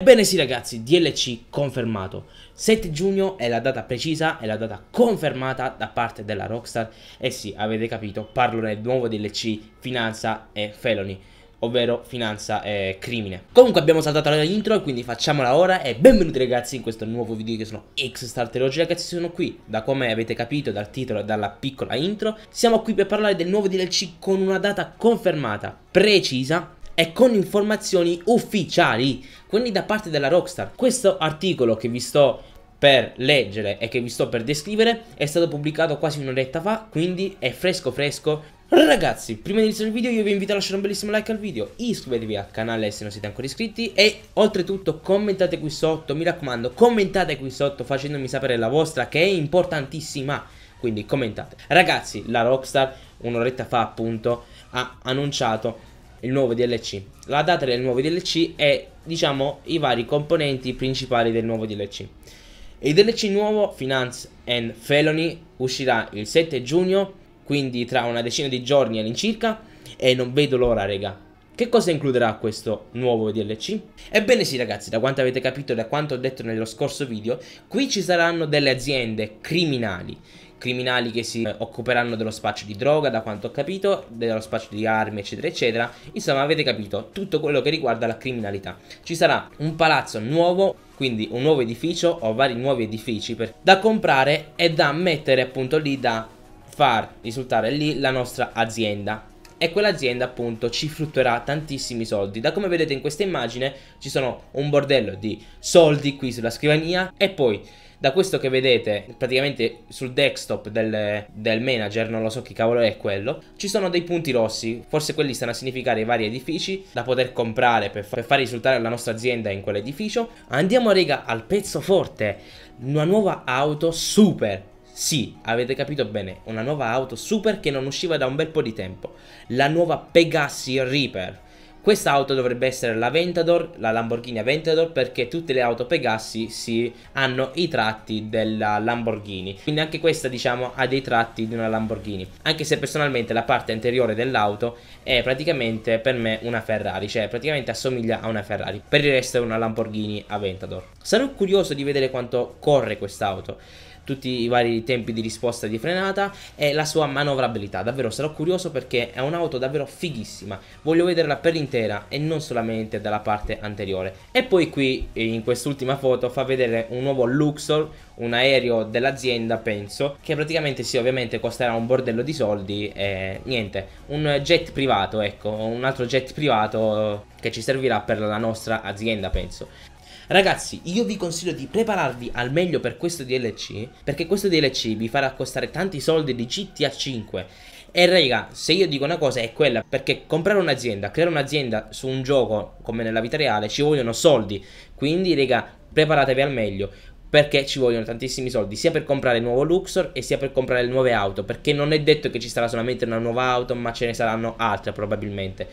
Ebbene sì ragazzi, DLC confermato. 7 giugno è la data precisa, è la data confermata da parte della Rockstar. E eh sì, avete capito, parlo del nuovo DLC Finanza e Felony, ovvero Finanza e Crimine. Comunque abbiamo saltato la intro, quindi facciamola ora e benvenuti ragazzi in questo nuovo video che sono X-Starter. Oggi ragazzi sono qui, da come avete capito dal titolo e dalla piccola intro, siamo qui per parlare del nuovo DLC con una data confermata, precisa, e con informazioni ufficiali, quindi da parte della Rockstar. Questo articolo che vi sto per leggere e che vi sto per descrivere è stato pubblicato quasi un'oretta fa, quindi è fresco fresco. Ragazzi, prima di iniziare il video io vi invito a lasciare un bellissimo like al video, iscrivetevi al canale se non siete ancora iscritti e oltretutto commentate qui sotto, mi raccomando, commentate qui sotto facendomi sapere la vostra che è importantissima, quindi commentate. Ragazzi, la Rockstar un'oretta fa appunto ha annunciato il nuovo DLC. La data del nuovo DLC e diciamo i vari componenti principali del nuovo DLC. Il DLC nuovo Finance and Felony uscirà il 7 giugno, quindi tra una decina di giorni all'incirca e non vedo l'ora, raga. Che cosa includerà questo nuovo DLC? Ebbene sì ragazzi, da quanto avete capito e da quanto ho detto nello scorso video, qui ci saranno delle aziende criminali criminali che si eh, occuperanno dello spaccio di droga, da quanto ho capito, dello spaccio di armi, eccetera, eccetera. Insomma, avete capito tutto quello che riguarda la criminalità. Ci sarà un palazzo nuovo, quindi un nuovo edificio o vari nuovi edifici per... da comprare e da mettere appunto lì da far risultare lì la nostra azienda e quell'azienda appunto ci frutterà tantissimi soldi. Da come vedete in questa immagine ci sono un bordello di soldi qui sulla scrivania e poi da questo che vedete praticamente sul desktop del, del, manager, non lo so che cavolo è quello, ci sono dei punti rossi, forse quelli stanno a significare i vari edifici da poter comprare per, per far risultare la nostra azienda in quell'edificio. Andiamo rega al pezzo forte, una nuova auto super sì, avete capito bene, una nuova auto super che non usciva da un bel po' di tempo, la nuova Pegassi Reaper. Questa auto dovrebbe essere la Ventador, la Lamborghini Aventador, perché tutte le auto Pegassi sì, hanno i tratti della Lamborghini. Quindi anche questa, diciamo, ha dei tratti di una Lamborghini. Anche se personalmente la parte anteriore dell'auto è praticamente per me una Ferrari, cioè praticamente assomiglia a una Ferrari. Per il resto è una Lamborghini Aventador. Sarò curioso di vedere quanto corre quest'auto tutti i vari tempi di risposta di frenata e la sua manovrabilità. Davvero sarò curioso perché è un'auto davvero fighissima. Voglio vederla per intera e non solamente dalla parte anteriore. E poi qui in quest'ultima foto fa vedere un nuovo Luxor, un aereo dell'azienda penso, che praticamente sì ovviamente costerà un bordello di soldi e niente, un jet privato ecco, un altro jet privato che ci servirà per la nostra azienda penso. Ragazzi, io vi consiglio di prepararvi al meglio per questo DLC, perché questo DLC vi farà costare tanti soldi di GTA 5. E raga, se io dico una cosa è quella, perché comprare un'azienda, creare un'azienda su un gioco come nella vita reale ci vogliono soldi. Quindi, raga, preparatevi al meglio perché ci vogliono tantissimi soldi sia per comprare il nuovo Luxor e sia per comprare le nuove auto perché non è detto che ci sarà solamente una nuova auto ma ce ne saranno altre probabilmente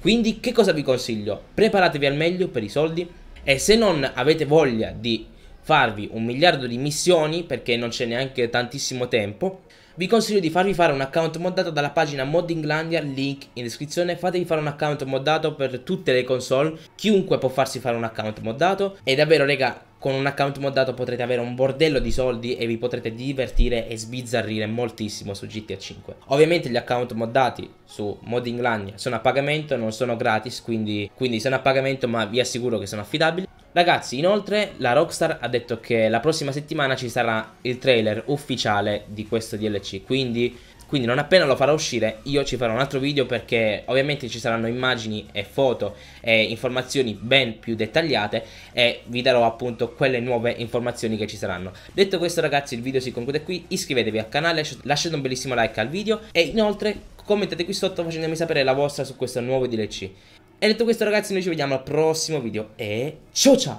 quindi che cosa vi consiglio? preparatevi al meglio per i soldi e se non avete voglia di farvi un miliardo di missioni, perché non c'è neanche tantissimo tempo, vi consiglio di farvi fare un account moddato dalla pagina Moddinglandia, link in descrizione. Fatevi fare un account moddato per tutte le console. Chiunque può farsi fare un account moddato. E davvero, raga, con un account moddato potrete avere un bordello di soldi e vi potrete divertire e sbizzarrire moltissimo su GTA 5. Ovviamente gli account moddati su Moddinglandia sono a pagamento, non sono gratis, quindi, quindi sono a pagamento ma vi assicuro che sono affidabili. Ragazzi, inoltre la Rockstar ha detto che la prossima settimana ci sarà il trailer ufficiale di questo DLC, quindi, quindi non appena lo farà uscire io ci farò un altro video perché ovviamente ci saranno immagini e foto e informazioni ben più dettagliate e vi darò appunto quelle nuove informazioni che ci saranno. Detto questo ragazzi il video si conclude qui, iscrivetevi al canale, lasciate un bellissimo like al video e inoltre commentate qui sotto facendomi sapere la vostra su questo nuovo DLC. E detto questo ragazzi noi ci vediamo al prossimo video e ciao ciao!